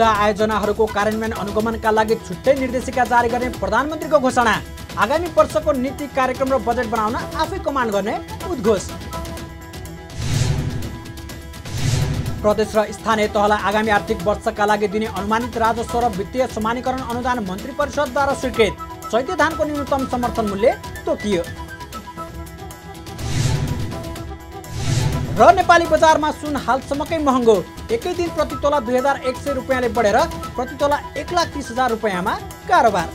ठुला आयोजनाहरूको कार्यान्वयन अनुगमनका लागि छुट्टै निर्देशिका जारी गर्ने प्रधानमन्त्रीको घोषणा आगामी वर्षको नीति कार्यक्रम र बजेट बनाउन आफै कमान्ड गर्ने उद्घोष प्रदेश र स्थानीय तहलाई आगामी आर्थिक वर्षका लागि दिने अनुमानित राजस्व र वित्तीय समानीकरण अनुदान मन्त्री परिषदद्वारा स्वीकृत चैते धानको न्यूनतम समर्थन मूल्य तोकियो र नेपाली बजारमा सुन हालसम्मकै महँगो एकै दिन प्रति तोला दुई हजार एक सय रुपियाँले बढेर प्रति तोला एक लाख तिस हजार रुपियाँमा कारोबार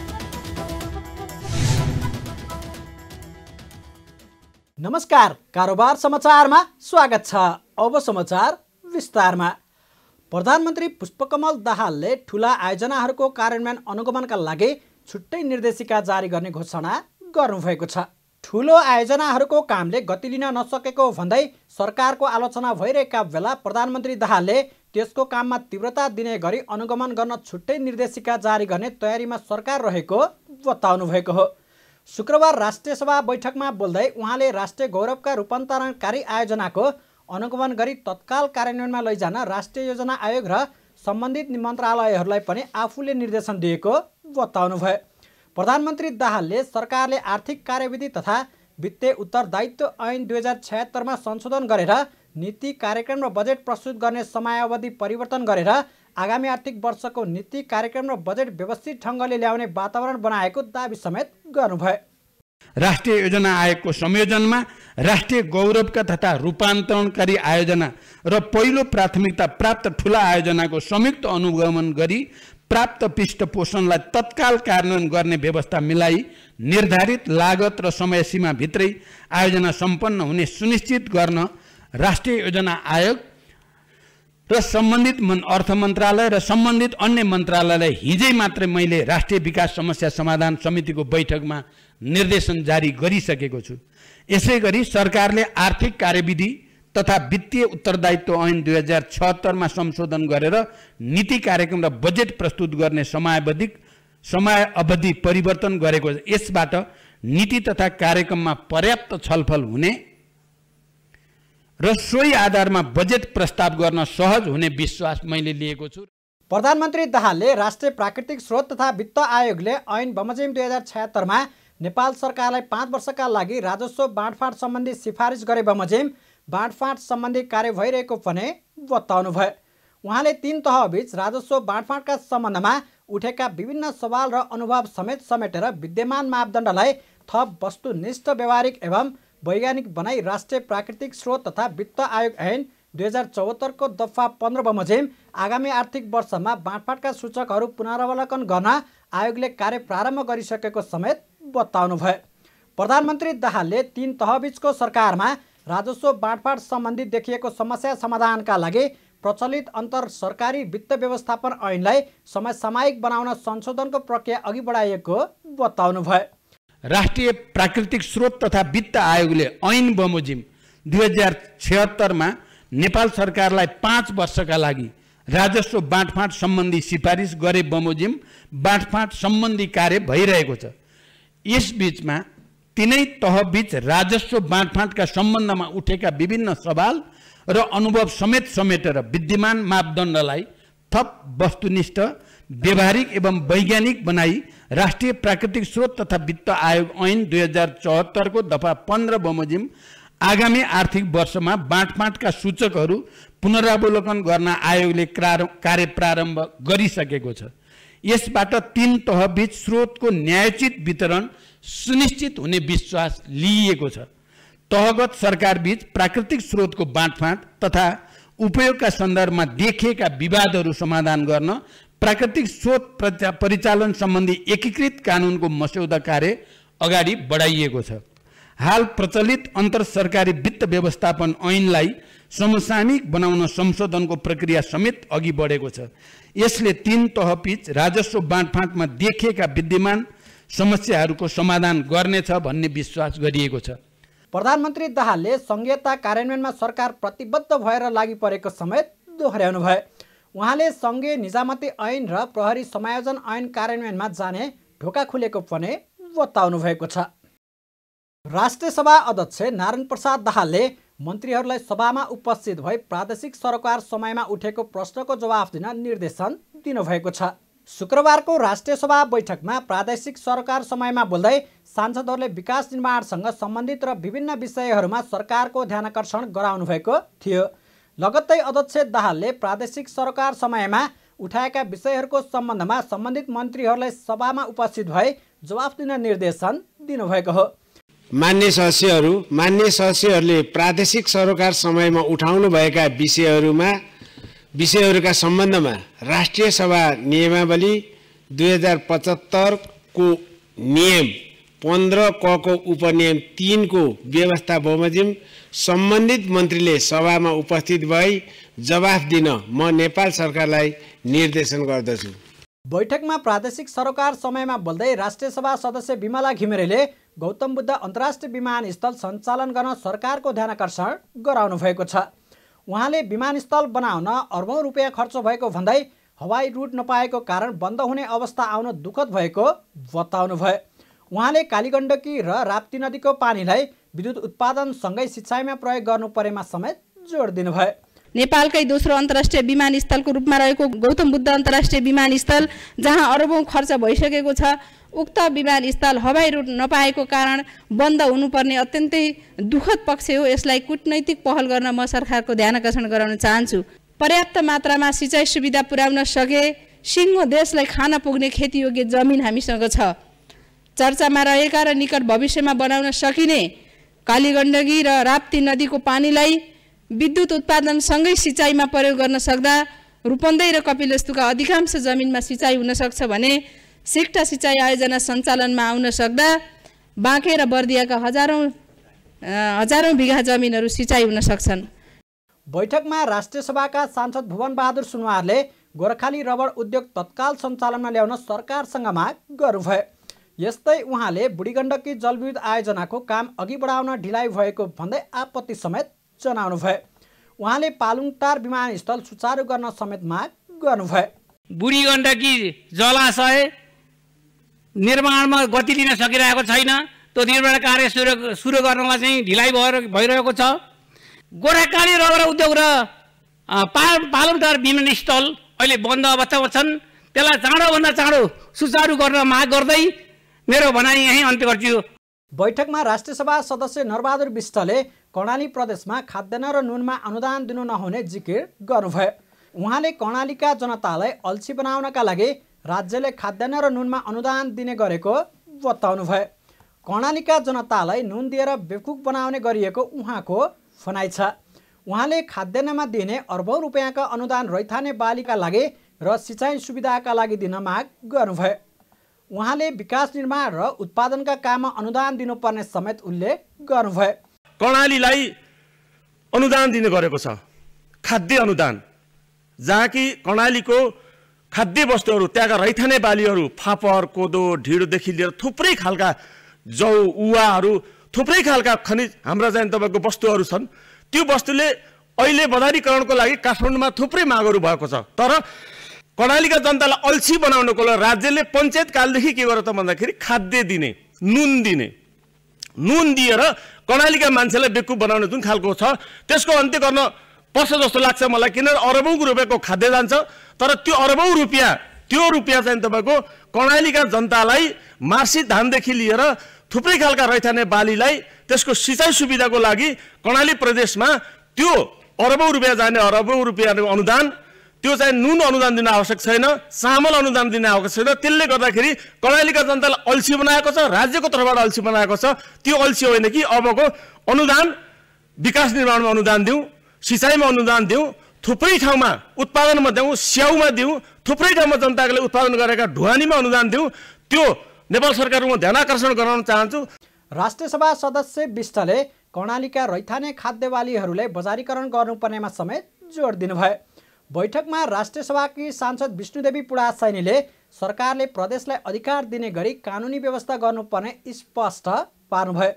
नमस्कार कारोबार समाचारमा स्वागत छ अब समाचार विस्तारमा प्रधानमन्त्री पुष्पकमल दाहालले ठुला आयोजनाहरूको कार्यान्वयन अनुगमनका लागि छुट्टै निर्देशिका जारी गर्ने घोषणा गर्नुभएको छ ठुलो आयोजनाहरूको कामले गति लिन नसकेको भन्दै सरकारको आलोचना भइरहेका बेला प्रधानमन्त्री दाहालले त्यसको काममा तीव्रता दिने गरी अनुगमन गर्न छुट्टै निर्देशिका जारी गर्ने तयारीमा सरकार रहेको बताउनु भएको हो शुक्रबार राष्ट्रिय सभा बैठकमा बोल्दै उहाँले राष्ट्रिय गौरवका रूपान्तरणकारी आयोजनाको अनुगमन गरी तत्काल कार्यान्वयनमा लैजान राष्ट्रिय योजना आयोग र सम्बन्धित मन्त्रालयहरूलाई पनि आफूले निर्देशन दिएको बताउनु भयो प्रधानमन्त्री दाहालले सरकारले आर्थिक कार्यविधि तथा वित्तीय उत्तरदायित्व ऐन दुई हजार छयत्तरमा संशोधन गरेर नीति कार्यक्रम र बजेट प्रस्तुत गर्ने समयावधि परिवर्तन गरेर आगामी आर्थिक वर्षको नीति कार्यक्रम र बजेट व्यवस्थित ढङ्गले ल्याउने वातावरण बनाएको दावी समेत गर्नुभयो राष्ट्रिय योजना आयोगको संयोजनमा राष्ट्रिय गौरवका तथा रूपान्तरणकारी आयोजना र पहिलो प्राथमिकता प्राप्त ठुला आयोजनाको संयुक्त अनुगमन गरी प्राप्त पृष्ठ पोषणलाई तत्काल कार्यान्वयन गर्ने व्यवस्था मिलाई निर्धारित लागत र समय सीमाभित्रै आयोजना सम्पन्न हुने सुनिश्चित गर्न राष्ट्रिय योजना आयोग र सम्बन्धित अर्थ मन्त्रालय र सम्बन्धित अन्य मन्त्रालयलाई हिजै मात्रै मैले राष्ट्रिय विकास समस्या समाधान समितिको बैठकमा निर्देशन जारी गरिसकेको छु यसै गरी सरकारले आर्थिक कार्यविधि तथा वित्तीय उत्तरदायित्व ऐन दुई हजार छहत्तरमा संशोधन गरेर नीति कार्यक्रम र बजेट प्रस्तुत गर्ने समयावधिक समय अवधि परिवर्तन गरेको यसबाट नीति तथा कार्यक्रममा पर्याप्त छलफल हुने र सोही आधारमा बजेट प्रस्ताव गर्न सहज हुने विश्वास मैले लिएको छु प्रधानमन्त्री दाहालले राष्ट्रिय प्राकृतिक स्रोत तथा वित्त आयोगले ऐन बमोजिम दुई हजार छयत्तरमा नेपाल सरकारलाई पाँच वर्षका लागि राजस्व बाँडफाँड सम्बन्धी सिफारिस गरे बमोजिम बाँडफाँड सम्बन्धी कार्य भइरहेको भने भयो उहाँले तिन तहबीच राजस्व बाँडफाँडका सम्बन्धमा उठेका विभिन्न सवाल र अनुभव समेत समेटेर विद्यमान मापदण्डलाई थप वस्तुनिष्ठ व्यावहारिक एवं वैज्ञानिक बनाई राष्ट्रिय प्राकृतिक स्रोत तथा वित्त आयोग ऐन दुई हजार चौहत्तरको दफा पन्ध्र बमोजिम आगामी आर्थिक वर्षमा बाँडफाँडका सूचकहरू पुनरावलोकन गर्न आयोगले कार्य प्रारम्भ गरिसकेको समेत बताउनु भयो प्रधानमन्त्री दाहालले तीन तहबीचको सरकारमा राजस्व बाँडफाँड सम्बन्धी देखिएको समस्या समाधानका लागि प्रचलित अन्तर सरकारी वित्त व्यवस्थापन ऐनलाई समसामयिक बनाउन संशोधनको प्रक्रिया अघि बढाइएको भयो राष्ट्रिय प्राकृतिक स्रोत तथा वित्त आयोगले ऐन बमोजिम दुई हजार छत्तरमा नेपाल सरकारलाई पाँच वर्षका लागि राजस्व बाँडफाँट सम्बन्धी सिफारिस गरे बमोजिम बाँडफाँट सम्बन्धी कार्य भइरहेको छ यस बिचमा तिनै तहबीच राजस्व बाँडफाँटका सम्बन्धमा उठेका विभिन्न सवाल र अनुभव समेत समेटेर विद्यमान मापदण्डलाई थप वस्तुनिष्ठ व्यवहारिक एवं वैज्ञानिक बनाई राष्ट्रिय प्राकृतिक स्रोत तथा वित्त आयोग ऐन दुई हजार चौहत्तरको दफा पन्ध्र बमोजिम आगामी आर्थिक वर्षमा बाँडफाँटका सूचकहरू पुनरावलोकन गर्न आयोगले कार्य प्रारम्भ गरिसकेको छ यसबाट तीन तहबीच को न्यायोचित वितरण सुनिश्चित होने विश्वास तहगत तो सरकार बीच प्राकृतिक स्रोत को बांटफाट तथा उपयोगका में देखा विवाद समाधान कर प्राकृतिक स्रोत परिचालन संबंधी एकीकृत का मस्यौदा कार्य अगाडि बढ़ाइक हाल प्रचलित अंतर सरकारी वित्त व्यवस्थापन ऐनलाई समसामिक बनाउन संशोधनको प्रक्रिया समेत अघि बढेको छ यसले तिन पिच राजस्व बाँडफाँटमा देखिएका विद्यमान समस्याहरूको समाधान गर्नेछ भन्ने विश्वास गरिएको छ प्रधानमन्त्री दाहालले सङ्घीयता कार्यान्वयनमा सरकार प्रतिबद्ध भएर लागि परेको समेत दोहोऱ्याउनु भयो उहाँले सङ्घीय निजामती ऐन र प्रहरी समायोजन ऐन कार्यान्वयनमा जाने ढोका खुलेको पनि बताउनु भएको छ राष्ट्रिय सभा अध्यक्ष नारायण प्रसाद दाहालले मन्त्रीहरूलाई सभामा उपस्थित भई प्रादेशिक सरकार समयमा उठेको प्रश्नको जवाफ दिन निर्देशन दिनुभएको छ शुक्रबारको राष्ट्रिय सभा बैठकमा प्रादेशिक सरकार समयमा बोल्दै सांसदहरूले विकास निर्माणसँग सम्बन्धित र विभिन्न विषयहरूमा सरकारको ध्यानकर्षण गराउनु भएको थियो लगत्तै अध्यक्ष दाहालले प्रादेशिक सरकार समयमा उठाएका विषयहरूको सम्बन्धमा सम्बन्धित मन्त्रीहरूलाई सभामा उपस्थित भई जवाफ दिन निर्देशन दिनुभएको हो मान्य सदस्यहरू मान्य सदस्यहरूले प्रादेशिक सरोकार समयमा उठाउनुभएका विषयहरूमा विषयहरूका सम्बन्धमा राष्ट्रिय सभा नियमावली दुई हजार पचहत्तरको नियम पन्ध्र कको उपनियम तिनको व्यवस्था बमोजिम सम्बन्धित मन्त्रीले सभामा उपस्थित भई जवाफ दिन म नेपाल सरकारलाई निर्देशन गर्दछु बैठकमा प्रादेशिक सरोकार समयमा बोल्दै राष्ट्रिय सभा सदस्य विमला घिमिरेले गौतम बुद्ध अन्तर्राष्ट्रिय विमानस्थल सञ्चालन गर्न सरकारको ध्यान आकर्षण गराउनु भएको छ उहाँले विमानस्थल बनाउन अर्बौँ रुपियाँ खर्च भएको भन्दै हवाई रुट नपाएको कारण बन्द हुने अवस्था आउन दुःखद भएको बताउनु भयो उहाँले कालीगण्डकी र राप्ती नदीको पानीलाई विद्युत उत्पादनसँगै सिँचाइमा प्रयोग गर्नु परेमा समेत जोड दिनुभयो नेपालकै दोस्रो अन्तर्राष्ट्रिय विमानस्थलको रूपमा रहेको गौतम बुद्ध अन्तर्राष्ट्रिय विमानस्थल जहाँ अरबौँ खर्च भइसकेको छ उक्त विमानस्थल हवाई रुट नपाएको कारण बन्द हुनुपर्ने अत्यन्तै दुःखद पक्ष हो यसलाई कुटनैतिक पहल गर्न म सरकारको ध्यान आकर्षण गराउन चाहन्छु पर्याप्त मात्रामा सिँचाइ सुविधा पुर्याउन सके सिङ्गो देशलाई खान पुग्ने खेतीयोग्य जमिन हामीसँग छ चर्चामा रहेका र निकट भविष्यमा बनाउन सकिने कालीगण्डकी र राप्ती नदीको पानीलाई विद्युत उत्पादनसँगै सिँचाइमा प्रयोग गर्न सक्दा रूपन्दै र कपिलस्तुका अधिकांश जमिनमा सिँचाइ हुनसक्छ भने सिक्टा सिँचाइ आयोजना सञ्चालनमा आउन सक्दा बाँके र बर्दियाका हजारौँ हजारौँ बिघा जमिनहरू सिँचाइ हुन सक्छन् बैठकमा राष्ट्रिय सभाका सांसद भुवन बहादुर सुनवारले गोर्खाली रबर उद्योग तत्काल सञ्चालनमा ल्याउन सरकारसँग माग गर्नुभयो यस्तै उहाँले बुढी गण्डकी जलविद्युत आयोजनाको काम अघि बढाउन ढिलाइ भएको भन्दै आपत्ति समेत जनाउनु जनाउनुभयो उहाँले पालुङटार विमानस्थल सुचारू गर्न समेत माग गर्नुभयो बुढी गण्डकी जलाशय निर्माणमा गति लिन सकिरहेको छैन त्यो निर्माण कार्य सुरु सुरु गर्नमा चाहिँ ढिलाइ भएर भइरहेको छ गोर्खाकाली रबर उद्योग र पाल पालमटार विमानस्थल अहिले बन्द अवस्थामा छन् त्यसलाई चाँडोभन्दा चाँडो सुचारु गर्न माग गर्दै मेरो भनाइ यहीँ अन्त्य गर्छु बैठकमा राष्ट्रियसभा सदस्य नरबहादुर विष्टले कर्णाली प्रदेशमा खाद्यान्न र नुनमा अनुदान दिनु नहुने जिकिर गर्नुभयो उहाँले कर्णालीका जनतालाई अल्छी बनाउनका लागि राज्यले खाद्यान्न र नुनमा अनुदान दिने गरेको बताउनु भयो कर्णालीका जनतालाई नुन दिएर बेकुक बनाउने गरिएको उहाँको भनाइ छ उहाँले खाद्यान्नमा दिने अर्बौँ रुपियाँका अनुदान रैथाने बालीका लागि र सिँचाइ सुविधाका लागि दिन माग गर्नुभयो उहाँले विकास निर्माण र उत्पादनका काममा अनुदान दिनुपर्ने समेत उल्लेख गर्नुभयो कर्णालीलाई अनुदान दिने गरेको छ खाद्य अनुदान जहाँ कि कर्णालीको खाद्य वस्तुहरू त्यहाँका रैथाने बालीहरू फापर कोदो ढिँडोदेखि लिएर थुप्रै खालका जौ उवाहरू थुप्रै खालका खनिज हाम्रा चाहिँ तपाईँको वस्तुहरू छन् त्यो वस्तुले अहिले बजारीकरणको लागि काठमाडौँमा थुप्रै मागहरू भएको छ तर कर्णालीका जनतालाई अल्छी बनाउनको लागि राज्यले कालदेखि के गर्यो त भन्दाखेरि खाद्य दिने नुन दिने नुन दिएर कर्णालीका मान्छेलाई बेकु बनाउने जुन खालको छ त्यसको अन्त्य गर्न पर्छ जस्तो लाग्छ मलाई किनभने अरबौँ रुपियाँको खाद्य जान्छ तर त्यो अरबौँ रुपियाँ त्यो रुपियाँ चाहिँ तपाईँको कर्णालीका जनतालाई मार्सी धानदेखि लिएर थुप्रै खालका रैथाने बालीलाई त्यसको सिँचाइ सुविधाको लागि कर्णाली प्रदेशमा त्यो अरबौँ रुपियाँ जाने अरबौँ रुपियाँ अनुदान त्यो चाहिँ नुन अनुदान दिन आवश्यक छैन चामल अनुदान दिन आवश्यक छैन त्यसले गर्दाखेरि कर्णालीका जनतालाई अल्छी बनाएको छ राज्यको तर्फबाट अल्छी बनाएको छ त्यो अल्छी होइन कि अबको अनुदान विकास निर्माणमा अनुदान दिउँ सिँचाइमा अनुदान दिउँ थुप्रै ठाउँमा उत्पादनमा दिउँ स्याउमा दिउँ थुप्रै ठाउँमा जनताले उत्पादन गरेका ढुवानीमा अनुदान दिउँ त्यो नेपाल सरकारको म ध्यान आकर्षण गराउन चाहन्छु राष्ट्रिय सदस्य विष्टले कर्णालीका रैथाने खाद्यवालीहरूलाई बजारीकरण गर्नुपर्नेमा समेत जोड दिनुभयो बैठकमा राष्ट्रिय सांसद विष्णुदेवी पुडा सैनीले सरकारले प्रदेशलाई अधिकार दिने गरी कानुनी व्यवस्था गर्नुपर्ने स्पष्ट पार्नुभयो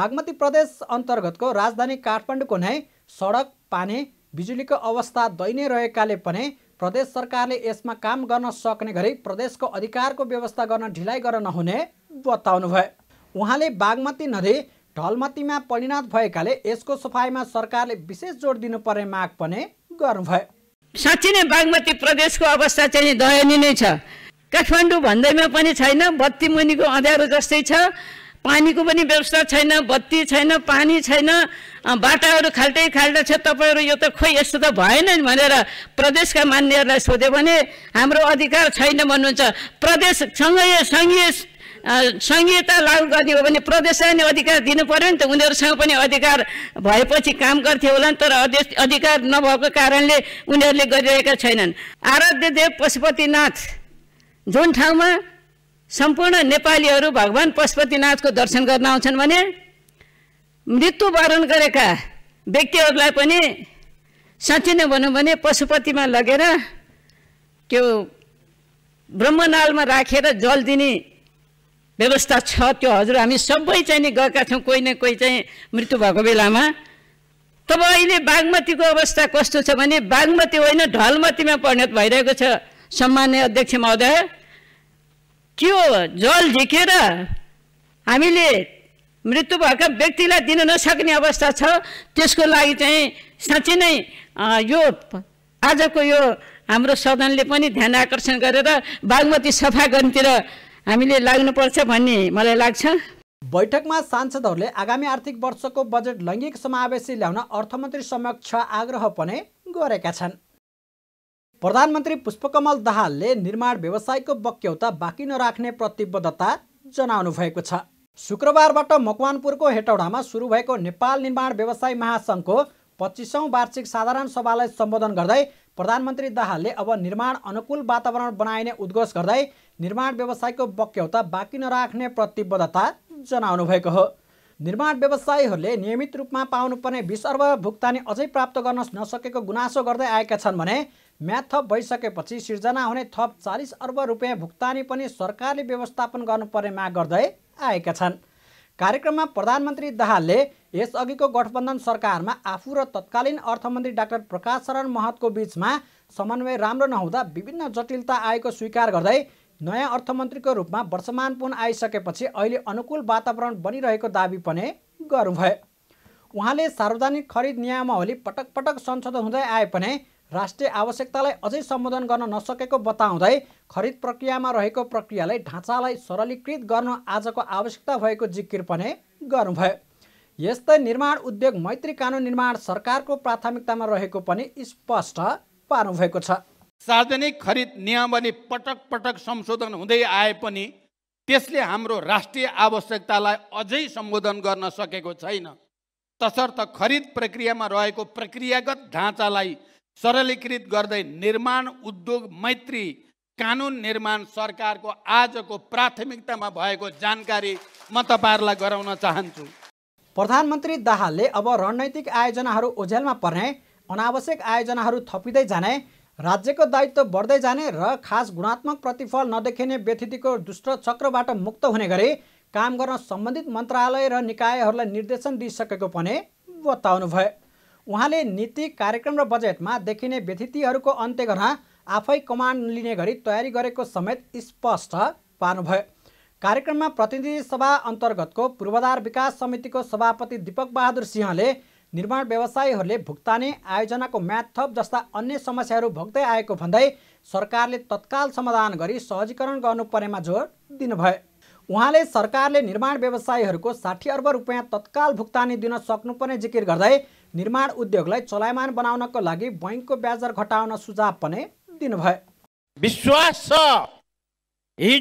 बागमती प्रदेश अन्तर्गतको राजधानी काठमाडौँको नै सडक पानी बिजुलीको अवस्था दयनीय रहेकाले पनि प्रदेश सरकारले यसमा काम गर्न सक्ने गरी प्रदेशको अधिकारको व्यवस्था गर्न ढिलाइ गर्न नहुने बताउनु भयो उहाँले बागमती नदी ढलमतीमा परिणत भएकाले यसको सफाइमा सरकारले विशेष जोड दिनुपर्ने माग पनि गर्नुभयो साँच्ची नै बागमती प्रदेशको अवस्था चाहिँ दयनीय नै छ काठमाडौँ भन्दैमा पनि छैन बत्ती मुनिको अँध्यारो जस्तै छ पानीको पनि व्यवस्था छैन बत्ती छैन पानी छैन बाटाहरू खाल्टै खाल्टा छ तपाईँहरू यो त खोइ यस्तो त भएन नि भनेर प्रदेशका मान्यहरूलाई सोध्यो भने हाम्रो अधिकार छैन भन्नुहुन्छ प्रदेशसँगै सङ्घीय सङ्घीयता लागू गर्ने हो भने प्रदेशलाई नै अधिकार दिनु पऱ्यो नि त उनीहरूसँग पनि अधिकार भएपछि काम गर्थ्यो होला नि तर अधिकार नभएको कारणले उनीहरूले गरिरहेका छैनन् आराध्य देव पशुपतिनाथ जुन ठाउँमा सम्पूर्ण नेपालीहरू भगवान् पशुपतिनाथको दर्शन गर्न आउँछन् भने मृत्युवरण गरेका व्यक्तिहरूलाई पनि साँच्ची नै भनौँ भने पशुपतिमा लगेर त्यो ब्रह्मनालमा राखेर जल दिने व्यवस्था छ त्यो हजुर हामी सबै चाहिँ नि गएका छौँ कोही न कोही चाहिँ मृत्यु भएको बेलामा तब अहिले बागमतीको अवस्था कस्तो छ भने बागमती होइन ढलमतीमा परिणत भइरहेको छ सम्मान्य अध्यक्ष महोदय त्यो जल झिकेर हामीले मृत्यु भएका व्यक्तिलाई दिन नसक्ने अवस्था छ त्यसको लागि चाहिँ साँच्चै नै यो आजको यो हाम्रो सदनले पनि ध्यान आकर्षण गरेर बागमती सफा गर्नेतिर हामीले लाग्नुपर्छ भन्ने मलाई लाग्छ बैठकमा सांसदहरूले आगामी आर्थिक वर्षको बजेट लैङ्गिक समावेशी ल्याउन अर्थमन्त्री समक्ष आग्रह पनि गरेका छन् प्रधानमन्त्री पुष्पकमल दाहालले निर्माण व्यवसायको बक्यौता बाँकी नराख्ने प्रतिबद्धता जनाउनु भएको छ शुक्रबारबाट मकवानपुरको हेटौडामा सुरु भएको नेपाल निर्माण व्यवसाय महासङ्घको पच्चिसौँ वार्षिक साधारण सभालाई सम्बोधन गर्दै प्रधानमन्त्री दाहालले अब निर्माण अनुकूल वातावरण बनाइने उद्घोष गर्दै निर्माण व्यवसायको बक्यौता बाँकी नराख्ने प्रतिबद्धता जनाउनु भएको हो निर्माण व्यवसायीहरूले नियमित रूपमा पाउनुपर्ने बिस अर्ब भुक्तानी अझै प्राप्त गर्न नसकेको गुनासो गर्दै आएका छन् भने म्याथ थप भइसकेपछि सिर्जना हुने थप चालिस अर्ब रुपियाँ भुक्तानी पनि सरकारले व्यवस्थापन गर्नुपर्ने माग गर्दै आएका छन् कार्यक्रममा प्रधानमन्त्री दाहालले यसअघिको गठबन्धन सरकारमा आफू र तत्कालीन अर्थमन्त्री डाक्टर प्रकाश शरण महतको बिचमा समन्वय राम्रो नहुँदा विभिन्न जटिलता आएको स्वीकार गर्दै नयाँ अर्थमन्त्रीको रूपमा वर्षमान पुन आइसकेपछि अहिले अनुकूल वातावरण बनिरहेको दावी पनि गर्नुभयो उहाँले सार्वजनिक खरिद नियमावली पटक पटक संशोधन हुँदै आए पनि राष्ट्रिय आवश्यकतालाई अझै सम्बोधन गर्न नसकेको बताउँदै खरिद प्रक्रियामा रहेको प्रक्रियालाई ढाँचालाई सरलीकृत गर्न आजको आवश्यकता भएको जिकिर पनि गर्नुभयो यस्तै निर्माण उद्योग मैत्री कानुन निर्माण सरकारको प्राथमिकतामा रहेको पनि स्पष्ट पार्नुभएको छ सार्वजनिक खरिद नियमावली पटक पटक संशोधन हुँदै आए पनि त्यसले हाम्रो राष्ट्रिय आवश्यकतालाई अझै सम्बोधन गर्न सकेको छैन तसर्थ खरिद प्रक्रियामा रहेको प्रक्रियागत ढाँचालाई सरलीकृत गर्दै निर्माण उद्योग मैत्री कानुन निर्माण सरकारको आजको प्राथमिकतामा भएको जानकारी म तपाईँहरूलाई गराउन चाहन्छु प्रधानमन्त्री दाहालले अब रणनैतिक आयोजनाहरू ओझेलमा पर्ने अनावश्यक आयोजनाहरू थपिँदै जाने राज्यको दायित्व बढ्दै जाने र खास गुणात्मक प्रतिफल नदेखिने व्यथितिको दुष्ट चक्रबाट मुक्त हुने गरी काम गर्न सम्बन्धित मन्त्रालय र निकायहरूलाई निर्देशन दिइसकेको पनि बताउनुभयो उहाँले नीति कार्यक्रम र बजेटमा देखिने व्यथितिहरूको अन्त्य गर्न आफै कमान्ड लिने गरी तयारी गरेको समेत स्पष्ट पार्नुभयो कार्यक्रममा प्रतिनिधि सभा अन्तर्गतको पूर्वाधार विकास समितिको सभापति दिपक बहादुर सिंहले निर्माण व्यवसायीहरूले भुक्तानी आयोजनाको म्याद थप जस्ता अन्य समस्याहरू भोग्दै आएको भन्दै सरकारले तत्काल समाधान गरी सहजीकरण गर्नुपर्नेमा जोड दिनुभयो उहाँले सरकारले निर्माण व्यवसायीहरूको साठी अर्ब रुपियाँ तत्काल भुक्तानी दिन सक्नुपर्ने जिकिर गर्दै निर्माण उद्योगलाई चलायमान बनाउनको लागि बैङ्कको ब्याजर घटाउन सुझाव पनि दिनुभयो विश्वास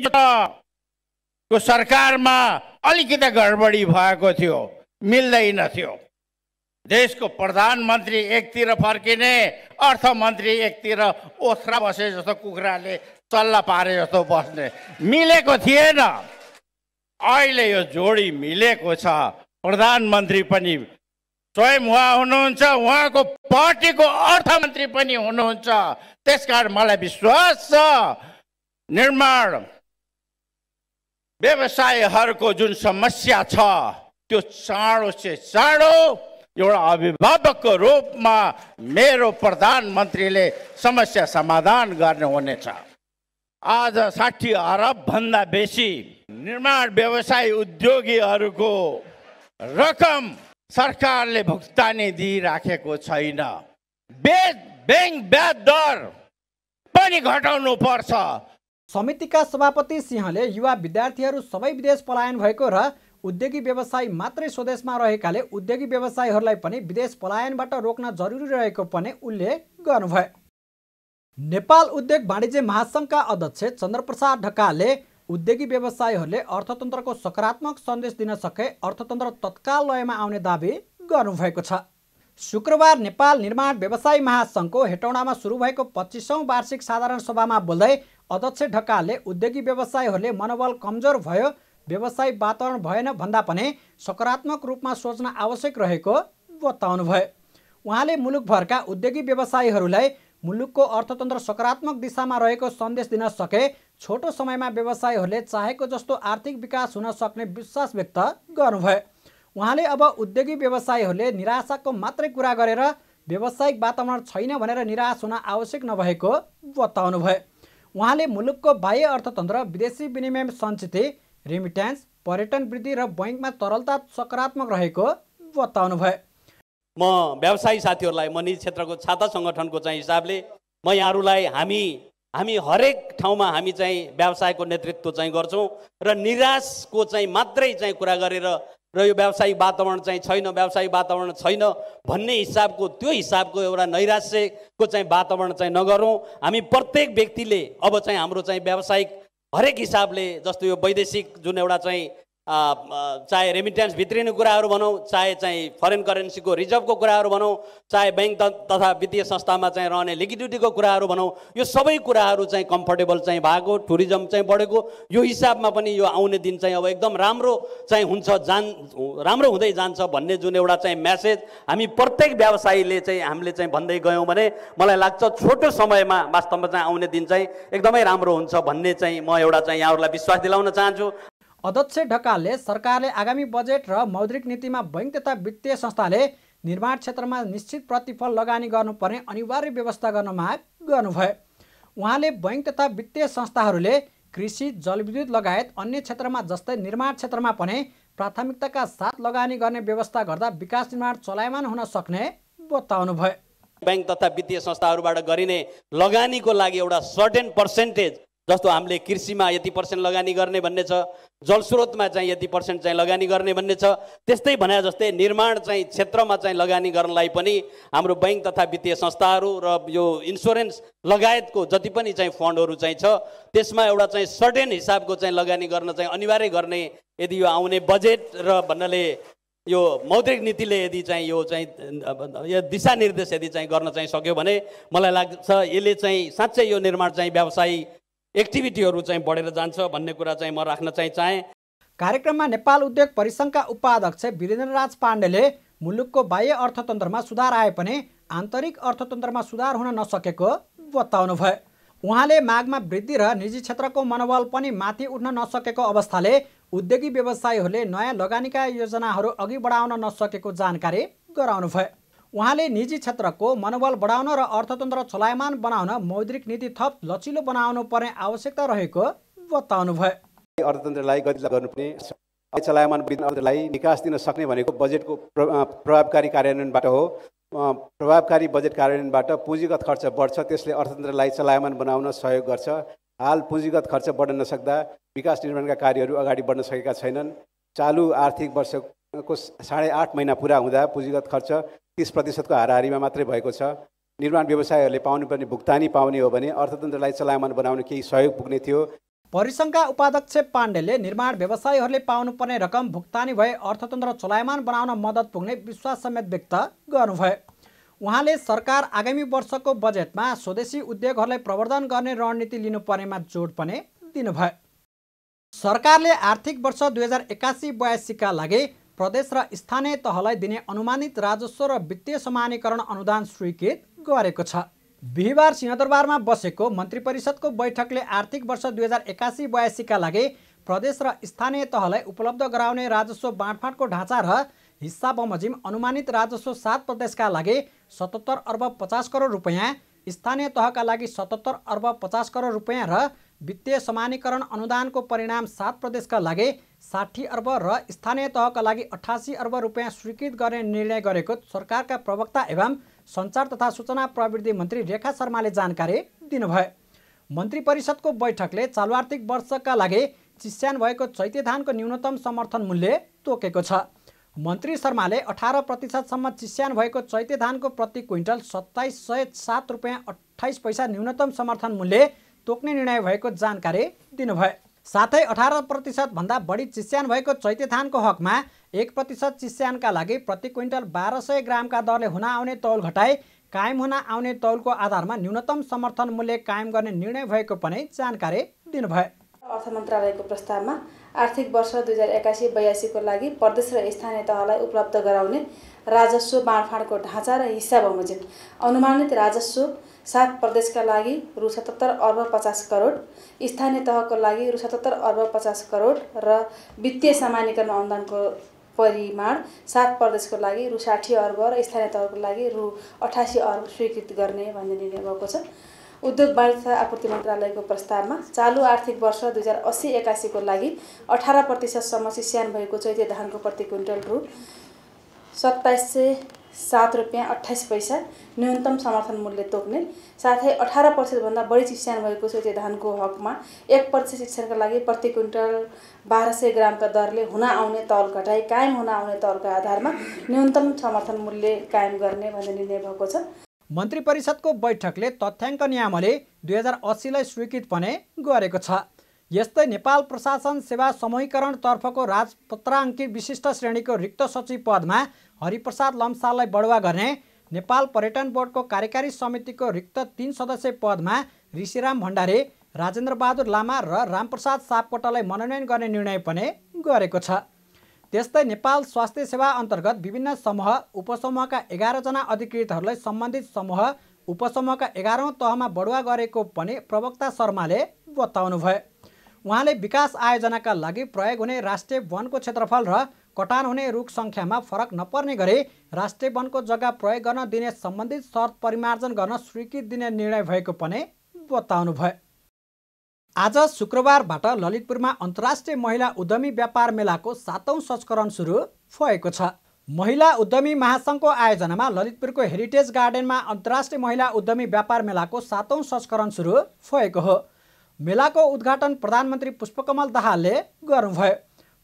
छ सरकारमा अलिकति गडबडी भएको थियो मिल्दैन थियो देशको प्रधानमन्त्री एकतिर फर्किने अर्थमन्त्री एकतिर ओथ्रा बसे जस्तो कुखुराले चल्ला पारे जस्तो बस्ने मिलेको थिएन अहिले यो जोडी मिलेको छ प्रधानमन्त्री पनि स्वयं उहाँ हुनुहुन्छ उहाँको पार्टीको अर्थमन्त्री पनि हुनुहुन्छ त्यसकारण मलाई विश्वास छ निर्माण व्यवसायहरूको जुन समस्या छ त्यो चाँडो से चाँडो एउटा अभिभावकको रूपमा मेरो प्रधानमन्त्रीले समस्या समाधान गर्नुहुनेछ आज साठी अरबभन्दा बेसी निर्माण व्यवसाय उद्योगीहरूको रकम सरकारले भुक्तानी दिइराखेको छैन ब्याज ब्याङ्क ब्याज दर पनि घटाउनु पर्छ समितिका सभापति सिंहले युवा विद्यार्थीहरू सबै विदेश पलायन भएको र उद्योगी व्यवसाय मात्रै स्वदेशमा रहेकाले उद्योगी व्यवसायहरूलाई पनि विदेश पलायनबाट रोक्न जरुरी रहेको पनि उल्लेख गर्नुभयो नेपाल उद्योग वाणिज्य महासङ्घका अध्यक्ष चन्द्रप्रसाद ढकालले उद्योगी व्यवसायीहरूले अर्थतन्त्रको सकारात्मक सन्देश दिन सके अर्थतन्त्र तत्काल लयमा आउने दावी गर्नुभएको छ शुक्रबार नेपाल निर्माण व्यवसाय महासङ्घको हेटौँडामा सुरु भएको पच्चिसौँ वार्षिक साधारण सभामा बोल्दै अध्यक्ष ढकालले उद्योगी व्यवसायीहरूले मनोबल कमजोर भयो व्यवसाय वातावरण भएन भन्दा पनि सकारात्मक रूपमा सोच्न आवश्यक रहेको बताउनुभयो उहाँले मुलुकभरका उद्योगी व्यवसायीहरूलाई मुलुकको अर्थतन्त्र सकारात्मक दिशामा रहेको सन्देश दिन सके छोटो समयमा व्यवसायीहरूले चाहेको जस्तो आर्थिक विकास हुन सक्ने विश्वास व्यक्त गर्नुभयो उहाँले अब उद्योगी व्यवसायीहरूले निराशाको मात्रै कुरा गरेर व्यावसायिक वातावरण छैन भनेर निराश हुन आवश्यक नभएको बताउनु भयो उहाँले मुलुकको बाह्य अर्थतन्त्र विदेशी विनिमय सञ्चिति रेमिट्यान्स पर्यटन वृद्धि र बैङ्कमा तरलता सकारात्मक रहेको बताउनु भयो म व्यवसायी साथीहरूलाई म निजी क्षेत्रको छाता सङ्गठनको चाहिँ हिसाबले म यहाँहरूलाई हामी हामी हरेक ठाउँमा हामी चाहिँ व्यवसायको नेतृत्व चाहिँ गर्छौँ र निराशको चाहिँ मात्रै चाहिँ कुरा गरेर र यो व्यावसायिक वातावरण चाहिँ छैन व्यावसायिक वातावरण छैन भन्ने हिसाबको त्यो हिसाबको एउटा नैराश्यको चाहिँ वातावरण चाहिँ नगरौँ हामी प्रत्येक व्यक्तिले अब चाहिँ हाम्रो चाहिँ व्यावसायिक हरेक हिसाबले जस्तो यो वैदेशिक जुन एउटा चाहिँ चाहे रेमिट्यान्स भित्रिने कुराहरू भनौँ चाहे चाहिँ फरेन करेन्सीको रिजर्भको कुराहरू भनौँ चाहे ब्याङ्क तथा वित्तीय संस्थामा चाहिँ रहने लिक्विडिटीको कुराहरू भनौँ यो सबै कुराहरू चाहिँ कम्फर्टेबल चाहिँ भएको टुरिज्म चाहिँ बढेको यो हिसाबमा पनि यो आउने दिन चाहिँ अब एकदम राम्रो चाहिँ हुन्छ जान राम्रो हुँदै जान्छ भन्ने जुन एउटा चाहिँ म्यासेज हामी प्रत्येक व्यवसायीले चाहिँ हामीले चाहिँ भन्दै गयौँ भने मलाई लाग्छ छोटो समयमा वास्तवमा चाहिँ आउने दिन चाहिँ एकदमै राम्रो हुन्छ भन्ने चाहिँ म एउटा चाहिँ यहाँहरूलाई विश्वास दिलाउन चाहन्छु अध्यक्ष ढकालले सरकारले आगामी बजेट र मौद्रिक नीतिमा बैङ्क तथा वित्तीय संस्थाले निर्माण क्षेत्रमा निश्चित प्रतिफल लगानी गर्नुपर्ने अनिवार्य व्यवस्था गर्न माग गर्नुभयो उहाँले बैङ्क तथा वित्तीय संस्थाहरूले कृषि जलविद्युत लगायत अन्य क्षेत्रमा जस्तै निर्माण क्षेत्रमा पनि प्राथमिकताका साथ लगानी गर्ने व्यवस्था गर्दा विकास निर्माण चलायमान हुन सक्ने बताउनु भयो ब्याङ्क तथा वित्तीय संस्थाहरूबाट गरिने लगानीको लागि एउटा सर्टेन पर्सेन्टेज जस्तो हामीले कृषिमा यति पर्सेन्ट लगानी गर्ने भन्ने छ जलस्रोतमा चाहिँ यति पर्सेन्ट चाहिँ लगानी गर्ने भन्ने छ त्यस्तै भने जस्तै निर्माण चाहिँ क्षेत्रमा चाहिँ लगानी गर्नलाई पनि हाम्रो बैङ्क तथा वित्तीय संस्थाहरू र यो इन्सुरेन्स लगायतको जति पनि चाहिँ फन्डहरू चाहिँ छ त्यसमा एउटा चाहिँ सर्टेन हिसाबको चाहिँ लगानी गर्न चाहिँ अनिवार्य गर्ने यदि यो आउने बजेट र भन्नाले यो मौद्रिक नीतिले यदि चाहिँ यो चाहिँ यो दिशानिर्देश यदि चाहिँ गर्न चाहिँ सक्यो भने मलाई लाग्छ यसले चाहिँ साँच्चै यो निर्माण चाहिँ व्यवसायी एक्टिभिटीहरू चाहिँ बढेर जान्छ भन्ने कुरा चाहिँ म राख्न चाहिँ चाहेँ कार्यक्रममा नेपाल उद्योग परिसङ्घका उपाध्यक्ष वीरेन्द्रराज पाण्डेले मुलुकको बाह्य अर्थतन्त्रमा सुधार आए पनि आन्तरिक अर्थतन्त्रमा सुधार हुन नसकेको बताउनु भयो उहाँले मागमा वृद्धि र निजी क्षेत्रको मनोबल पनि माथि उठ्न नसकेको अवस्थाले उद्योगी व्यवसायीहरूले नयाँ लगानीका योजनाहरू अघि बढाउन नसकेको जानकारी गराउनु भयो उहाँले निजी क्षेत्रको मनोबल बढाउन र अर्थतन्त्र चलायमान बनाउन मौद्रिक नीति थप लचिलो बनाउनु पर्ने आवश्यकता रहेको बताउनुभयो अर्थतन्त्रलाई गति गर्नुपर्ने चलायमान अर्थलाई विकास दिन सक्ने भनेको बजेटको प्रभावकारी कार्यान्वयनबाट हो प्रभावकारी बजेट कार्यान्वयनबाट पुँजीगत खर्च बढ्छ त्यसले अर्थतन्त्रलाई चलायमान बनाउन सहयोग गर्छ हाल पुँजीगत खर्च बढ्न नसक्दा विकास निर्माणका कार्यहरू अगाडि बढ्न सकेका छैनन् चालु आर्थिक वर्षको साढे आठ महिना पुरा हुँदा पुँजीगत खर्च तिस प्रतिशतको हाराहारीमा मात्रै भएको छ निर्माण व्यवसायहरूले पाउनुपर्ने भुक्तानी पाउने हो भने अर्थतन्त्रलाई चलायमान बनाउन केही सहयोग पुग्ने थियो परिसङ्घका उपाध्यक्ष पाण्डेले निर्माण व्यवसायीहरूले पाउनुपर्ने रकम भुक्तानी भए अर्थतन्त्र चलायमान बनाउन मद्दत पुग्ने विश्वास समेत व्यक्त गर्नुभयो उहाँले सरकार आगामी वर्षको बजेटमा स्वदेशी उद्योगहरूलाई प्रवर्धन गर्ने रणनीति लिनुपर्नेमा जोड पनि दिनुभयो सरकारले आर्थिक वर्ष दुई हजार एक्कासी बयासीका लागि प्रदेश र स्थानीय तहलाई दिने अनुमानित राजस्व र वित्तीय समानीकरण अनुदान स्वीकृत गरेको छ बिहिबार सिंहदरबारमा बसेको मन्त्री परिषदको बैठकले आर्थिक वर्ष दुई हजार एकासी बयासीका लागि प्रदेश र स्थानीय तहलाई उपलब्ध गराउने राजस्व बाँडफाँडको ढाँचा र हिस्सा बमोजिम अनुमानित राजस्व सात प्रदेशका लागि सतहत्तर अर्ब पचास करोड रुपियाँ स्थानीय तहका लागि सतहत्तर अर्ब पचास करोड रुपियाँ र वित्तीय समानीकरण अनुदानको परिणाम सात प्रदेशका लागि साठी अर्ब र स्थानीय तहका लागि अठासी अर्ब रुपियाँ स्वीकृत गर्ने निर्णय गरेको सरकारका प्रवक्ता एवं सञ्चार तथा सूचना प्रविधि मन्त्री रेखा शर्माले जानकारी दिनुभयो मन्त्री परिषदको बैठकले चालु आर्थिक वर्षका लागि चिस्यान भएको चैते धानको न्यूनतम समर्थन मूल्य तोकेको छ मन्त्री शर्माले अठार प्रतिशतसम्म चिस्यान भएको चैते धानको प्रति क्विन्टल सत्ताइस सय सात रुपियाँ अठाइस पैसा न्यूनतम समर्थन मूल्य तोक्ने निर्णय भएको जानकारी दिनुभयो साथै अठार भन्दा बढी चिस्यान भएको चैत्यथानको हकमा एक प्रतिशत चिस्यानका लागि प्रति क्विन्टल बाह्र सय ग्रामका दरले हुन आउने तौल घटाई कायम हुन आउने तौलको आधारमा न्यूनतम समर्थन मूल्य कायम गर्ने निर्णय भएको पनि जानकारी दिनुभयो अर्थ मन्त्रालयको प्रस्तावमा आर्थिक वर्ष दुई हजार एक्कासी बयासीको लागि प्रदेश र स्थानीय तहलाई उपलब्ध गराउने राजस्व बाँडफाँडको ढाँचा र हिस्सा बमोजिम अनुमानित राजस्व सात प्रदेशका लागि रु सतहत्तर अर्ब पचास करोड स्थानीय तहको लागि रु सतहत्तर अर्ब पचास करोड र वित्तीय सामान्यकरण अनुदानको परिमाण सात प्रदेशको लागि रु साठी अर्ब र स्थानीय तहको लागि रु अठासी अर्ब स्वीकृत गर्ने भन्ने निर्णय भएको छ उद्योग वाणिज्य तथा आपूर्ति मन्त्रालयको प्रस्तावमा चालु आर्थिक वर्ष दुई हजार अस्सी एकासीको लागि अठार प्रतिशतसम्म सिस्यान भएको चैते धानको प्रति क्विन्टल रु सत्ताइस सय सात रुपियाँ अठाइस पैसा न्यूनतम समर्थन मूल्य तोक्ने साथै अठार प्रतिशतभन्दा बढी चिस्यान भएको छ त्यो धानको हकमा एक प्रतिशत शिक्षणका लागि प्रति क्विन्टल बाह्र सय ग्रामका दरले हुन आउने तल घटाई कायम हुन आउने तलका आधारमा न्यूनतम समर्थन मूल्य कायम गर्ने भन्ने निर्णय भएको छ मन्त्री परिषदको बैठकले तथ्याङ्क नियामले दुई हजार अस्सीलाई स्वीकृत भने गरेको छ यस्तै नेपाल प्रशासन सेवा समूहीकरणतर्फको राजपत्राङ्कित विशिष्ट श्रेणीको रिक्त सचिव पदमा हरिप्रसाद लम्सालाई बढुवा गर्ने नेपाल पर्यटन बोर्डको कार्यकारी समितिको रिक्त तीन सदस्य पदमा ऋषिराम भण्डारी राजेन्द्रबहादुर लामा र रामप्रसाद सापकोटालाई मनोनयन गर्ने निर्णय पनि गरेको छ त्यस्तै नेपाल स्वास्थ्य सेवा अन्तर्गत विभिन्न समूह उपसमूहका एघारजना अधिकृतहरूलाई सम्बन्धित समूह उपसमूहका एघारौँ तहमा बढुवा गरेको पनि प्रवक्ता शर्माले बताउनुभयो उहाँले विकास आयोजनाका लागि प्रयोग हुने राष्ट्रिय वनको क्षेत्रफल र कटान हुने रुख सङ्ख्यामा फरक नपर्ने गरी राष्ट्रिय वनको जग्गा प्रयोग गर्न दिने सम्बन्धित शर्त परिमार्जन गर्न स्वीकृत दिने निर्णय भएको पनि बताउनुभयो आज शुक्रबारबाट ललितपुरमा अन्तर्राष्ट्रिय महिला उद्यमी व्यापार मेलाको सातौँ संस्करण सुरु भएको छ महिला उद्यमी महासङ्घको आयोजनामा ललितपुरको हेरिटेज गार्डनमा अन्तर्राष्ट्रिय महिला उद्यमी व्यापार मेलाको सातौँ संस्करण सुरु भएको हो मेलाको उद्घाटन प्रधानमन्त्री पुष्पकमल दाहालले गर्नुभयो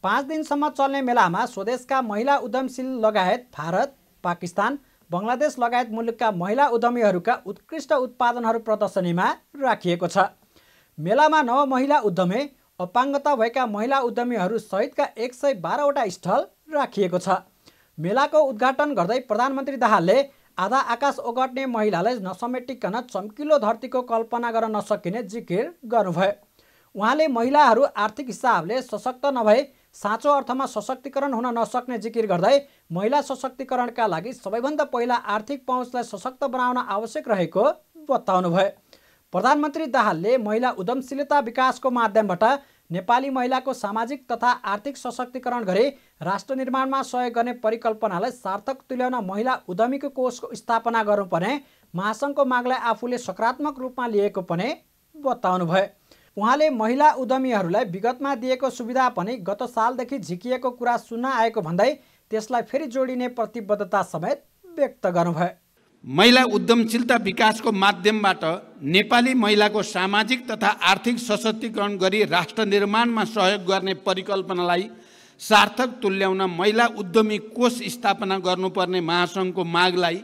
पाँच दिनसम्म चल्ने मेलामा स्वदेशका महिला उद्यमशील लगायत भारत पाकिस्तान बङ्गलादेश लगायत मुलुकका महिला उद्यमीहरूका उत्कृष्ट उत्पादनहरू प्रदर्शनीमा राखिएको छ मेलामा नव महिला उद्यमी अपाङ्गता भएका महिला उद्यमीहरू सहितका एक सय बाह्रवटा स्थल राखिएको छ मेलाको उद्घाटन गर्दै प्रधानमन्त्री दाहालले आधा आकाश ओगट्ने महिलालाई नसमेटिकन चम्किलो धरतीको कल्पना गर्न नसकिने जिकिर गर्नुभयो उहाँले महिलाहरू आर्थिक हिसाबले सशक्त नभए साँचो अर्थमा सशक्तिकरण हुन नसक्ने जिकिर गर्दै महिला सशक्तिकरणका लागि सबैभन्दा पहिला आर्थिक पहुँचलाई सशक्त बनाउन आवश्यक रहेको बताउनुभयो प्रधानमन्त्री दाहालले महिला उद्यमशीलता विकासको माध्यमबाट नेपाली महिलाको सामाजिक तथा आर्थिक सशक्तिकरण गरी राष्ट्र निर्माणमा सहयोग गर्ने परिकल्पनालाई सार्थक तुल्याउन महिला उद्यमीको कोषको स्थापना गर्नुपर्ने महासङ्घको मागलाई आफूले सकारात्मक रूपमा लिएको पनि बताउनु भयो उहाँले महिला उद्यमीहरूलाई विगतमा दिएको सुविधा पनि गत सालदेखि झिकिएको कुरा सुन्न आएको भन्दै त्यसलाई फेरि जोडिने प्रतिबद्धता समेत व्यक्त गर्नुभयो महिला उद्यमशीलता विकासको माध्यमबाट नेपाली महिलाको सामाजिक तथा आर्थिक सशक्तिकरण गरी राष्ट्र निर्माणमा सहयोग गर्ने परिकल्पनालाई सार्थक तुल्याउन महिला उद्यमी कोष स्थापना गर्नुपर्ने महासङ्घको मागलाई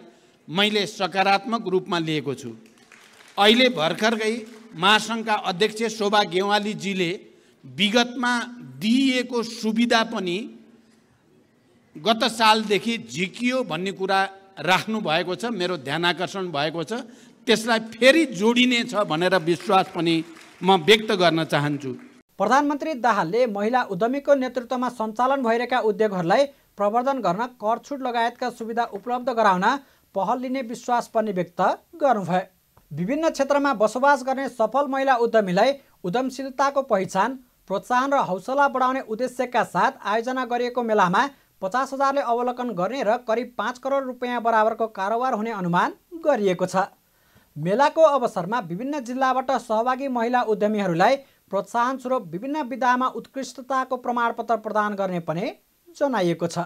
मैले सकारात्मक रूपमा लिएको छु अहिले भर्खरकै महासङ्घका अध्यक्ष शोभा गेवालीजीले विगतमा दिइएको सुविधा पनि गत सालदेखि झिकियो भन्ने कुरा राख्नु भएको छ मेरो ध्यान आकर्षण भएको छ त्यसलाई फेरि जोडिने छ भनेर विश्वास पनि म व्यक्त गर्न चाहन्छु प्रधानमन्त्री दाहालले महिला उद्यमीको नेतृत्वमा सञ्चालन भइरहेका उद्योगहरूलाई प्रवर्धन गर्न कर छुट लगायतका सुविधा उपलब्ध गराउन पहल लिने विश्वास पनि व्यक्त गर्नुभयो विभिन्न क्षेत्रमा बसोबास गर्ने सफल महिला उद्यमीलाई उद्यमशीलताको पहिचान प्रोत्साहन र हौसला बढाउने उद्देश्यका साथ आयोजना गरिएको मेलामा पचास हजारले अवलोकन गर्ने र करिब पाँच करोड रुपियाँ बराबरको कारोबार हुने अनुमान गरिएको छ मेलाको अवसरमा विभिन्न जिल्लाबाट सहभागी महिला उद्यमीहरूलाई प्रोत्साहन स्वरूप विभिन्न विधामा उत्कृष्टताको प्रमाणपत्र प्रदान गर्ने पनि जनाइएको छ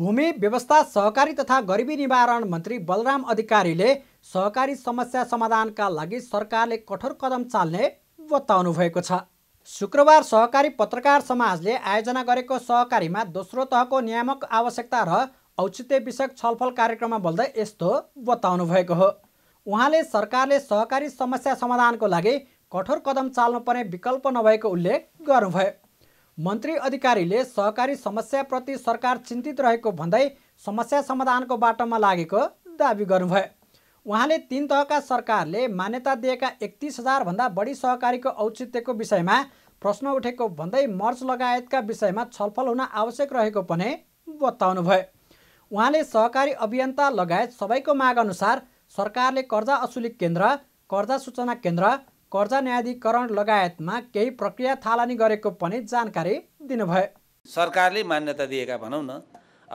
भूमि व्यवस्था सहकारी तथा गरिबी निवारण मन्त्री बलराम अधिकारीले सहकारी समस्या समाधानका लागि सरकारले कठोर कदम चाल्ने बताउनु भएको छ शुक्रबार सहकारी पत्रकार समाजले आयोजना गरेको सहकारीमा दोस्रो तहको नियामक आवश्यकता र औचित्य विषयक छलफल कार्यक्रममा बोल्दै यस्तो बताउनु भएको हो उहाँले सरकारले सहकारी समस्या समाधानको लागि कठोर कदम चाल्नुपर्ने विकल्प नभएको उल्लेख गर्नुभयो मन्त्री अधिकारीले सहकारी समस्याप्रति सरकार चिन्तित रहेको भन्दै समस्या समाधानको बाटोमा लागेको दावी गर्नुभयो उहाँले तिन तहका सरकारले मान्यता दिएका एकतिस हजारभन्दा बढी सहकारीको औचित्यको विषयमा प्रश्न उठेको भन्दै मर्च लगायतका विषयमा छलफल हुन आवश्यक रहेको पनि बताउनुभयो उहाँले सहकारी अभियन्ता लगायत सबैको माग अनुसार सरकारले कर्जा असुली केन्द्र कर्जा सूचना केन्द्र कर्जा न्यायाधिकरण लगायतमा केही प्रक्रिया थालनी गरेको पनि जानकारी दिनुभयो सरकारले मान्यता दिएका भनौँ न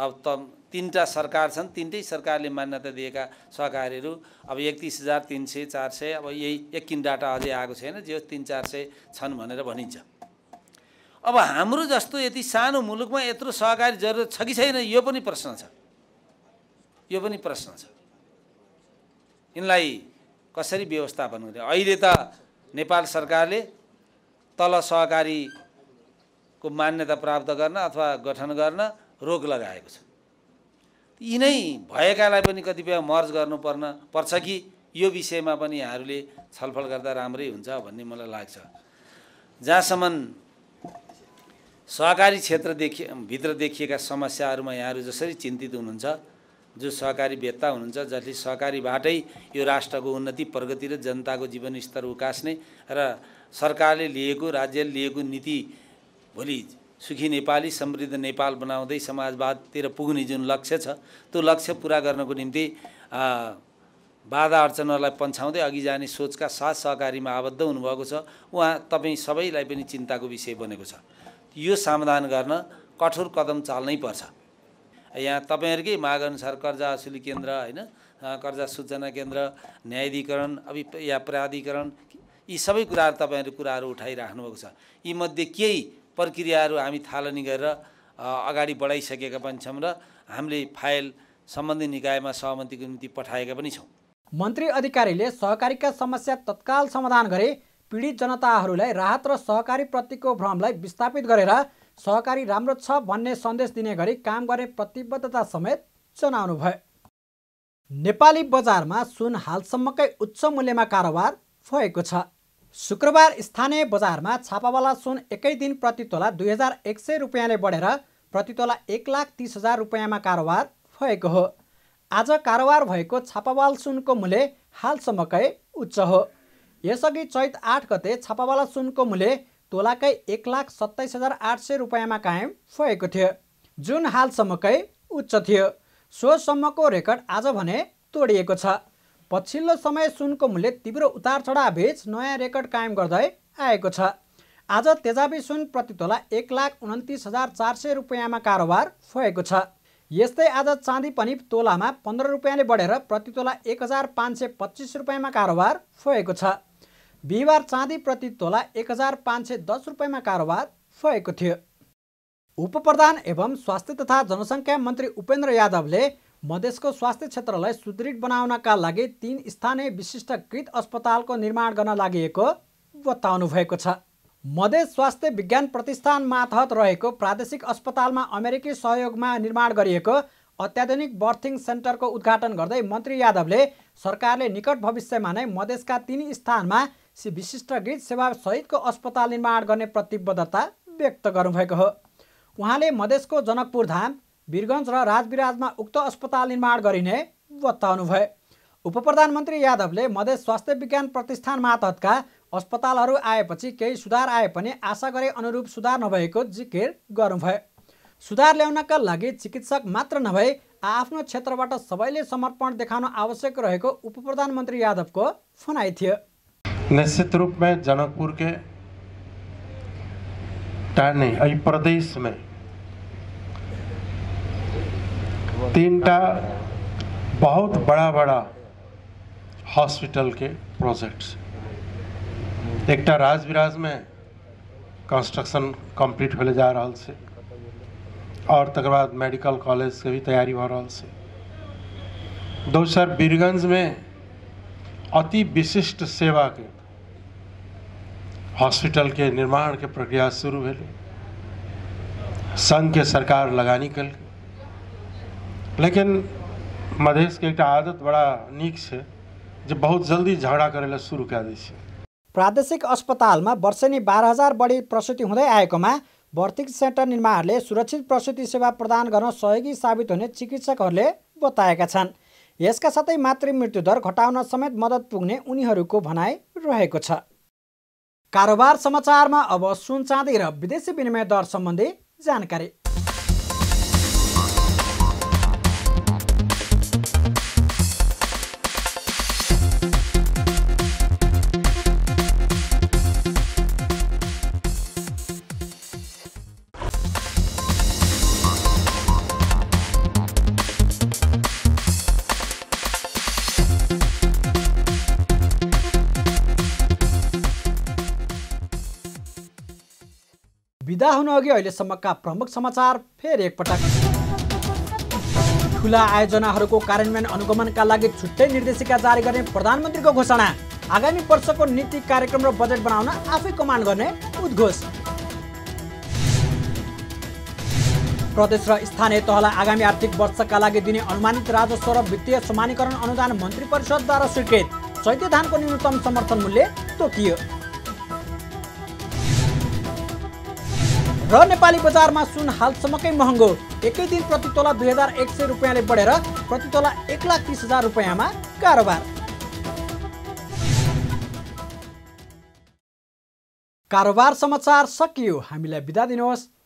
अब त तिनवटा सरकार छन् तिनटै सरकारले मान्यता दिएका सहकारीहरू अब एकतिस हजार तिन सय चार सय अब यही एकिन डाटा अझै आएको छैन जे तिन चार सय छन् भनेर भनिन्छ अब हाम्रो जस्तो यति सानो मुलुकमा यत्रो सहकारी जरुरत छ कि छैन यो पनि प्रश्न छ यो पनि प्रश्न छ यिनलाई कसरी व्यवस्थापन गर्ने अहिले त नेपाल सरकारले तल सहकारीको मान्यता प्राप्त गर्न अथवा गठन गर्न रोक लगाएको छ यिनै भएकालाई पनि कतिपय मर्ज गर्नुपर्न पर्छ कि यो विषयमा पनि यहाँहरूले छलफल गर्दा राम्रै हुन्छ भन्ने मलाई लाग्छ जहाँसम्म सहकारी क्षेत्रदेखि भित्र देखिएका समस्याहरूमा यहाँहरू जसरी चिन्तित हुनुहुन्छ जो सहकारी व्यक्ता हुनुहुन्छ जसले सहकारीबाटै यो राष्ट्रको उन्नति प्रगति र जनताको जीवनस्तर उकास्ने र सरकारले लिएको राज्यले लिएको नीति भोलि सुखी नेपाली समृद्ध नेपाल बनाउँदै समाजवादतिर पुग्ने जुन लक्ष्य छ त्यो लक्ष्य पुरा गर्नको निम्ति बाधा अर्चनालाई पन्छाउँदै अघि जाने सोचका साथ सहकारीमा आबद्ध हुनुभएको छ उहाँ तपाईँ सबैलाई पनि चिन्ताको विषय बनेको छ यो समाधान गर्न कठोर कदम चाल्नै पर्छ यहाँ तपाईँहरूकै मागअनुसार कर्जा असुली केन्द्र होइन कर्जा सूचना केन्द्र न्यायाधिकरण अभि या प्राधिकरण यी सबै कुराहरू तपाईँहरू कुराहरू उठाइराख्नु भएको छ यीमध्ये केही प्रक्रियाहरू हामी थालनी गरेर अगाडि बढाइसकेका पनि छौँ र हामीले फाइल सम्बन्धित निकायमा सहमतिको निम्ति पठाएका पनि छौँ मन्त्री अधिकारीले सहकारीका समस्या तत्काल समाधान गरे पीडित जनताहरूलाई राहत र सहकारी प्रतिको भ्रमलाई विस्थापित गरेर सहकारी राम्रो छ भन्ने सन्देश दिने गरी काम गर्ने प्रतिबद्धता समेत जनाउनु भयो नेपाली बजारमा सुन हालसम्मकै उच्च मूल्यमा कारोबार भएको छ शुक्रबार स्थानीय बजारमा छापावाला सुन एकै दिन प्रतितोला दुई हजार एक सय रुपियाँले बढेर प्रतितोला एक लाख तिस हजार रुपियाँमा कारोबार भएको हो आज कारोबार भएको छापावाल सुनको मूल्य हालसम्मकै उच्च हो यसअघि चैत आठ गते छापावाला सुनको मूल्य तोलाकै एक लाख सत्ताइस हजार आठ सय रुपियाँमा कायम भएको थियो जुन हालसम्मकै उच्च थियो सोसम्मको रेकर्ड आज भने तोडिएको छ पछिल्लो समय सुनको मूल्य तीव्र उतार चढावबीच नयाँ रेकर्ड कायम गर्दै आएको छ आज तेजाबी सुन प्रतितोला एक लाख उन्तिस हजार चार सय रुपियाँमा कारोबार भएको छ यस्तै आज चाँदी पनि तोलामा पन्ध्र रुपियाँले बढेर प्रतितोला एक हजार पाँच सय पच्चिस रुपियाँमा कारोबार भएको छ बिहिबार चाँदी प्रति तोला एक हजार पाँच सय दस रुपियाँमा कारोबार भएको थियो उपप्रधान एवं स्वास्थ्य तथा जनसङ्ख्या मन्त्री उपेन्द्र यादवले मधेसको स्वास्थ्य क्षेत्रलाई सुदृढ बनाउनका लागि तीन स्थानीय विशिष्टकृत अस्पतालको निर्माण गर्न लागि बताउनु भएको छ मधेस स्वास्थ्य विज्ञान प्रतिष्ठान मातहत रहेको प्रादेशिक अस्पतालमा अमेरिकी सहयोगमा निर्माण गरिएको अत्याधुनिक बर्थिङ सेन्टरको उद्घाटन गर्दै मन्त्री यादवले सरकारले निकट भविष्यमा नै मधेसका तीन स्थानमा विशिष्टकृत सेवासहितको अस्पताल निर्माण गर्ने प्रतिबद्धता व्यक्त गर्नुभएको हो उहाँले मधेसको जनकपुर धाम वीरगञ्ज र राजविराजमा उक्त अस्पताल निर्माण गरिने बताउनु भए उप प्रधानमन्त्री यादवले मधेस स्वास्थ्य विज्ञान प्रतिष्ठान मातहतका अस्पतालहरू आएपछि केही सुधार आए पनि आशा गरे अनुरूप सुधार नभएको जिकिर गर्नुभयो सुधार ल्याउनका लागि चिकित्सक मात्र नभए आफ्नो क्षेत्रबाट सबैले समर्पण देखाउन आवश्यक रहेको उप प्रधानमन्त्री यादवको फनाइ थियो निश्चित रूपमा जनकपुरकै के प्रदेश तीन टा बहुत बड़ा बड़ा हॉस्पिटल के प्रोजेक्ट्स एक राजविराज में कंस्ट्रक्शन कंप्लीट होले जा रहा से और तक बाद मेडिकल कॉलेज के भी तैयारी हो रहा से दोसर बीरगंज में अति विशिष्ट सेवा के हॉस्पिटल के निर्माण के प्रक्रिया शुरू भेल संघ के सरकार लगानी कल लेकिन मधेशके एकटा आदत बड़ा नीक छै जे बहुत जल्दी झगडा करै सुरु कए दै छै प्रादेशिक अस्पतालमा वर्षेनी बाह्र हजार बढी प्रसुति हुँदै आएकोमा भर्ती सेन्टर निर्माणहरूले सुरक्षित प्रसूति सेवा प्रदान गर्न सहयोगी साबित हुने चिकित्सकहरूले बताएका छन् यसका साथै मातृ मृत्युदर घटाउन समेत मद्दत पुग्ने उनीहरूको भनाइ रहेको छ कारोबार समाचारमा अब सुनचाँदी र विदेशी विनिमय दर सम्बन्धी जानकारी विदा हुनअघि अहिलेसम्मका प्रमुख समाचार फेरि एकपटक ठुला आयोजनाहरूको कार्यान्वयन अनुगमनका लागि छुट्टै निर्देशिका जारी गर्ने प्रधानमन्त्रीको घोषणा आगामी वर्षको नीति कार्यक्रम र बजेट बनाउन आफै कमान्ड गर्ने उद्घोष प्रदेश र स्थानीय तहलाई आगामी आर्थिक वर्षका लागि दिने अनुमानित राजस्व र वित्तीय समानीकरण अनुदान मन्त्री परिषदद्वारा स्वीकृत चैत्य धानको न्यूनतम समर्थन मूल्य तोकियो र नेपाली बजारमा सुन हालसम्मकै महँगो एकै दिन प्रति तोला दुई हजार एक सय रुपियाँले बढेर प्रति तोला एक लाख तिस हजार रुपियाँमा कारोबार कारोबार समाचार सकियो हामीलाई बिदा दिनुहोस्